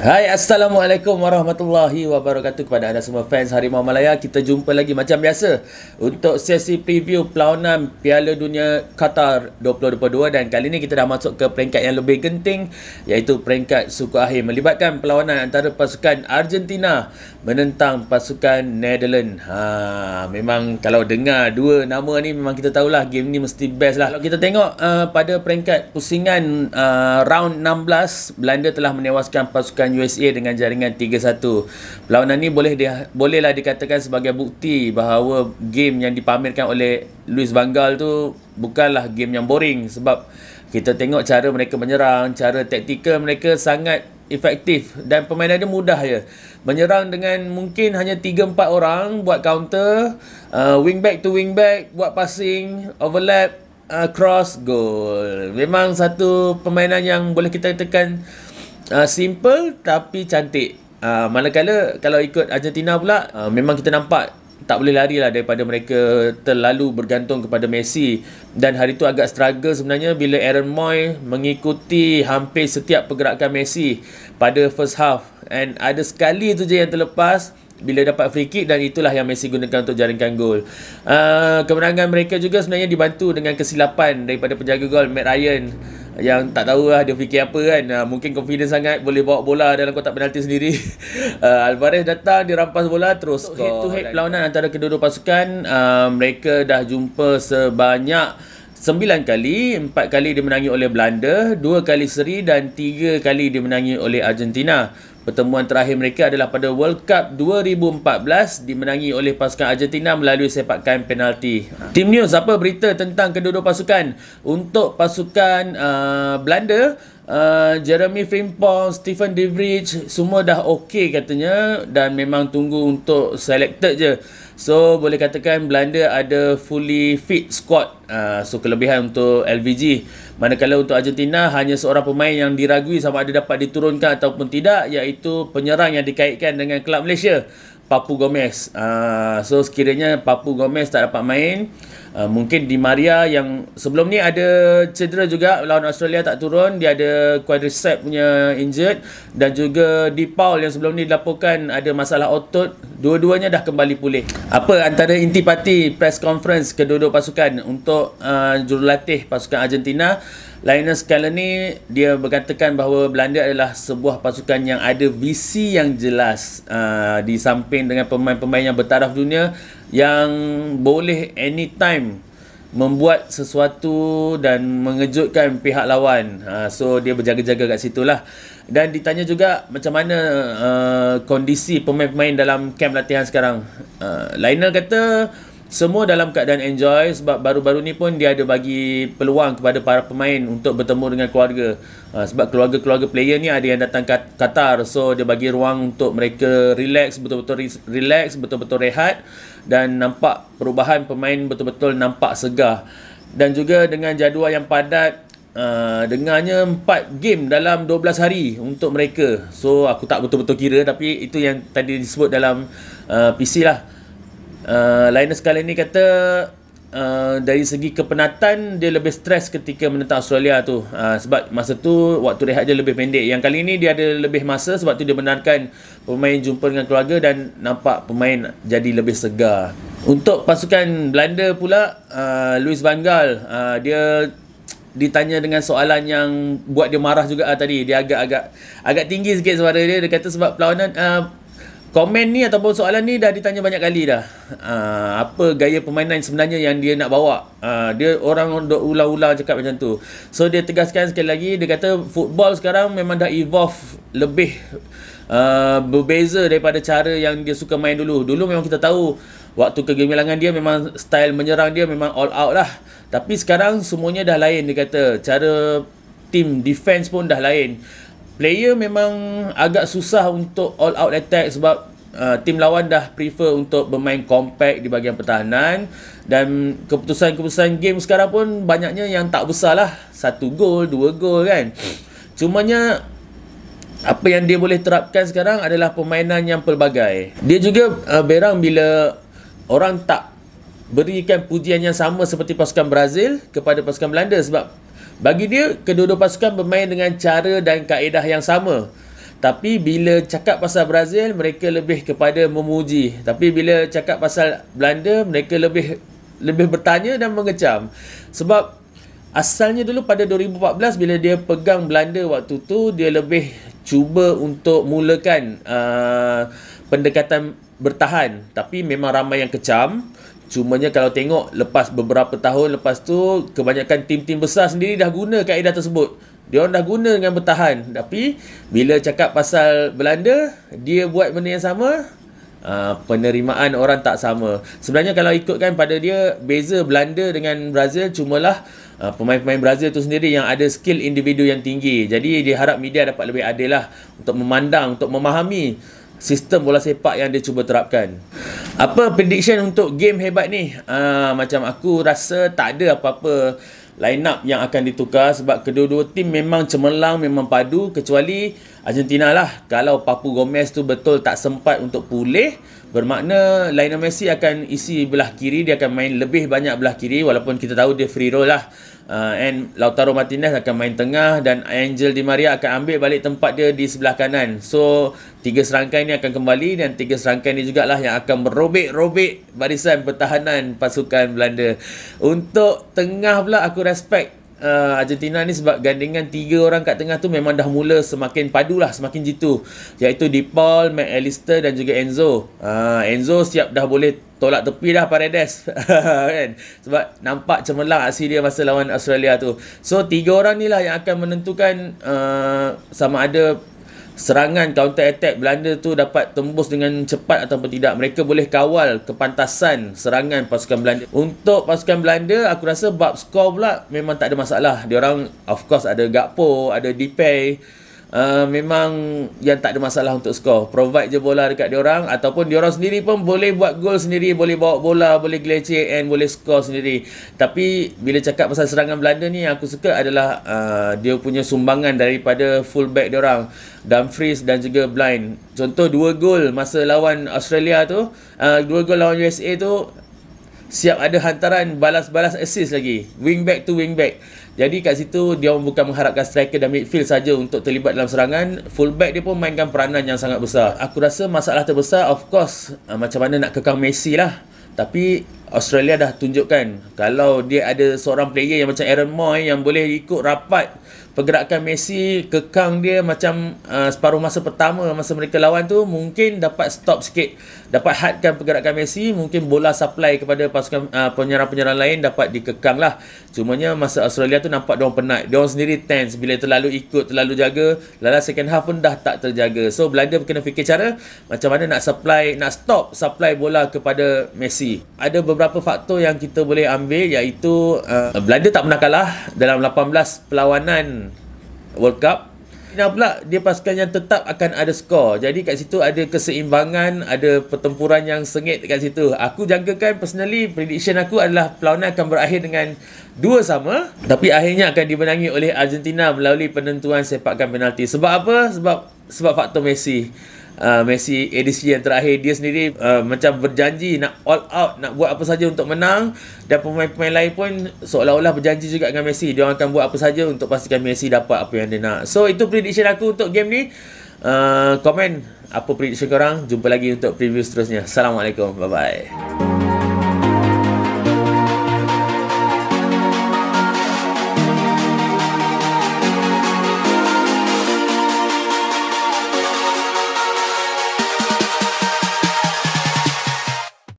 Hai Assalamualaikum Warahmatullahi Wabarakatuh kepada anda semua fans Harimau Malaya Kita jumpa lagi macam biasa untuk sesi preview pelawanan Piala Dunia Qatar 2022 Dan kali ini kita dah masuk ke peringkat yang lebih genting iaitu peringkat suku akhir Melibatkan pelawanan antara pasukan Argentina menentang pasukan Netherlands ha, Memang kalau dengar dua nama ni memang kita tahulah game ni mesti best lah Kalau kita tengok uh, pada peringkat pusingan uh, round 16 Belanda telah menewaskan pasukan perlawanan USA dengan jaringan 3-1. Perlawanan ini boleh di, bolehlah dikatakan sebagai bukti bahawa game yang dipamerkan oleh Luis Vangal tu bukanlah game yang boring sebab kita tengok cara mereka menyerang, cara taktikal mereka sangat efektif dan permainan dia mudah ya. Menyerang dengan mungkin hanya 3 4 orang buat counter, uh, wing back to wing back buat passing, overlap, uh, cross, goal. Memang satu permainan yang boleh kita katakan uh, simple tapi cantik. Uh, manakala kalau ikut Argentina pula uh, memang kita nampak tak boleh lari lah daripada mereka terlalu bergantung kepada Messi dan hari tu agak struggle sebenarnya bila Aaron Moy mengikuti hampir setiap pergerakan Messi pada first half and ada sekali tu je yang terlepas bila dapat free kick dan itulah yang Messi gunakan untuk jaringkan gol. Uh, kemenangan mereka juga sebenarnya dibantu dengan kesilapan daripada penjaga gol Matt Ryan yang tak tahu lah dia fikir apa kan uh, mungkin confident sangat boleh bawa bola dalam kotak penalti sendiri uh, Alvarez datang dia rampas bola terus head to head perlawanan antara kedua-dua pasukan uh, mereka dah jumpa sebanyak Sembilan kali, empat kali dimenangi oleh Belanda, dua kali seri dan tiga kali dimenangi oleh Argentina. Pertemuan terakhir mereka adalah pada World Cup 2014 dimenangi oleh pasukan Argentina melalui sepakan penalti. Tim News apa berita tentang kedua-dua pasukan? Untuk pasukan uh, Belanda, uh, Jeremy Frimpong, Stephen De Vrij semua dah okey katanya dan memang tunggu untuk selected je. So boleh katakan Belanda ada fully fit squad uh, So kelebihan untuk LVG Manakala untuk Argentina hanya seorang pemain yang diragui sama ada dapat diturunkan ataupun tidak Iaitu penyerang yang dikaitkan dengan kelab Malaysia Papu Gomez uh, So sekiranya Papu Gomez tak dapat main uh, mungkin Di Maria yang sebelum ni ada cedera juga lawan Australia tak turun dia ada quadricep punya injured dan juga Di Paul yang sebelum ni dilaporkan ada masalah otot dua-duanya dah kembali pulih apa antara intipati press conference kedua-dua pasukan untuk uh, jurulatih pasukan Argentina Lionel Scaloni dia berkatakan bahawa Belanda adalah sebuah pasukan yang ada visi yang jelas uh, di samping dengan pemain-pemain yang bertaraf dunia yang boleh anytime membuat sesuatu dan mengejutkan pihak lawan. Ha, so dia berjaga-jaga kat situ lah. Dan ditanya juga macam mana uh, kondisi pemain-pemain dalam kem latihan sekarang. Uh, Lionel kata semua dalam keadaan enjoy sebab baru-baru ni pun dia ada bagi peluang kepada para pemain untuk bertemu dengan keluarga uh, sebab keluarga-keluarga player ni ada yang datang kat Qatar so dia bagi ruang untuk mereka relax betul-betul relax betul-betul rehat dan nampak perubahan pemain betul-betul nampak segar dan juga dengan jadual yang padat Uh, dengarnya 4 game dalam 12 hari untuk mereka So aku tak betul-betul kira tapi itu yang tadi disebut dalam uh, ah, PC lah Uh, lain sekali ni kata uh, dari segi kepenatan dia lebih stres ketika menentang Australia tu uh, sebab masa tu waktu rehat dia lebih pendek yang kali ni dia ada lebih masa sebab tu dia benarkan pemain jumpa dengan keluarga dan nampak pemain jadi lebih segar untuk pasukan Belanda pula uh, Louis van Gaal uh, dia ditanya dengan soalan yang buat dia marah juga uh, tadi dia agak agak agak tinggi sikit suara dia dia kata sebab perlawanan uh, Komen ni ataupun soalan ni dah ditanya banyak kali dah. Uh, apa gaya permainan sebenarnya yang dia nak bawa. Uh, dia orang duk ular ula cakap macam tu. So dia tegaskan sekali lagi. Dia kata football sekarang memang dah evolve lebih uh, berbeza daripada cara yang dia suka main dulu. Dulu memang kita tahu waktu kegemilangan dia memang style menyerang dia memang all out lah. Tapi sekarang semuanya dah lain dia kata. Cara tim defense pun dah lain player memang agak susah untuk all out attack sebab uh, tim lawan dah prefer untuk bermain compact di bahagian pertahanan dan keputusan-keputusan game sekarang pun banyaknya yang tak besar lah satu gol, dua gol kan cumanya apa yang dia boleh terapkan sekarang adalah permainan yang pelbagai dia juga uh, berang bila orang tak berikan pujian yang sama seperti pasukan Brazil kepada pasukan Belanda sebab bagi dia, kedua-dua pasukan bermain dengan cara dan kaedah yang sama. Tapi bila cakap pasal Brazil, mereka lebih kepada memuji. Tapi bila cakap pasal Belanda, mereka lebih lebih bertanya dan mengecam. Sebab asalnya dulu pada 2014 bila dia pegang Belanda waktu tu, dia lebih cuba untuk mulakan uh, pendekatan bertahan. Tapi memang ramai yang kecam. Cumanya kalau tengok lepas beberapa tahun lepas tu kebanyakan tim-tim besar sendiri dah guna kaedah tersebut. Dia orang dah guna dengan bertahan tapi bila cakap pasal Belanda dia buat benda yang sama uh, penerimaan orang tak sama. Sebenarnya kalau ikutkan pada dia beza Belanda dengan Brazil cumalah uh, pemain-pemain Brazil tu sendiri yang ada skill individu yang tinggi. Jadi dia harap media dapat lebih adil lah untuk memandang, untuk memahami sistem bola sepak yang dia cuba terapkan. Apa prediction untuk game hebat ni? Uh, macam aku rasa tak ada apa-apa line up yang akan ditukar sebab kedua-dua tim memang cemerlang, memang padu kecuali Argentina lah. Kalau Papu Gomez tu betul tak sempat untuk pulih, bermakna Lionel Messi akan isi belah kiri, dia akan main lebih banyak belah kiri walaupun kita tahu dia free roll lah. Uh, and Lautaro Martinez akan main tengah dan Angel Di Maria akan ambil balik tempat dia di sebelah kanan. So, tiga serangkaian ini akan kembali dan tiga serangkaian ini juga lah yang akan merobek-robek barisan pertahanan pasukan Belanda. Untuk tengah pula aku respect uh, Argentina ni sebab gandingan tiga orang kat tengah tu memang dah mula semakin padu lah, semakin jitu. Iaitu Di Paul, McAllister dan juga Enzo. Uh, Enzo siap dah boleh tolak tepi dah Paredes. kan? Sebab nampak cemerlang aksi dia masa lawan Australia tu. So, tiga orang ni lah yang akan menentukan uh, sama ada serangan counter attack Belanda tu dapat tembus dengan cepat atau tidak mereka boleh kawal kepantasan serangan pasukan Belanda untuk pasukan Belanda aku rasa bab skor pula memang tak ada masalah dia orang of course ada gapo, ada Depay uh, memang yang tak ada masalah untuk skor. Provide je bola dekat dia orang ataupun dia sendiri pun boleh buat gol sendiri, boleh bawa bola, boleh gelecek and boleh skor sendiri. Tapi bila cakap pasal serangan Belanda ni yang aku suka adalah uh, dia punya sumbangan daripada fullback dia Dumfries dan juga Blind. Contoh dua gol masa lawan Australia tu, uh, dua gol lawan USA tu siap ada hantaran balas-balas assist lagi wing back to wing back jadi kat situ dia bukan mengharapkan striker dan midfield saja untuk terlibat dalam serangan full back dia pun mainkan peranan yang sangat besar aku rasa masalah terbesar of course uh, macam mana nak kekang Messi lah tapi Australia dah tunjukkan kalau dia ada seorang player yang macam Aaron Moy yang boleh ikut rapat pergerakan Messi kekang dia macam uh, separuh masa pertama masa mereka lawan tu mungkin dapat stop sikit dapat hadkan pergerakan Messi mungkin bola supply kepada pasukan uh, penyerang-penyerang lain dapat dikekang lah cumanya masa Australia tu nampak dia orang penat dia orang sendiri tense bila terlalu ikut terlalu jaga lala second half pun dah tak terjaga so Belanda kena fikir cara macam mana nak supply nak stop supply bola kepada Messi ada beberapa beberapa faktor yang kita boleh ambil iaitu uh, Belanda tak pernah kalah dalam 18 perlawanan World Cup. China pula dia pasukan yang tetap akan ada skor. Jadi kat situ ada keseimbangan, ada pertempuran yang sengit kat situ. Aku jangkakan personally prediction aku adalah perlawanan akan berakhir dengan dua sama tapi akhirnya akan dimenangi oleh Argentina melalui penentuan sepakkan penalti. Sebab apa? Sebab sebab faktor Messi uh, Messi edisi yang terakhir dia sendiri uh, macam berjanji nak all out nak buat apa saja untuk menang dan pemain-pemain lain pun seolah-olah berjanji juga dengan Messi dia akan buat apa saja untuk pastikan Messi dapat apa yang dia nak so itu prediction aku untuk game ni uh, comment apa prediction korang jumpa lagi untuk preview seterusnya assalamualaikum bye bye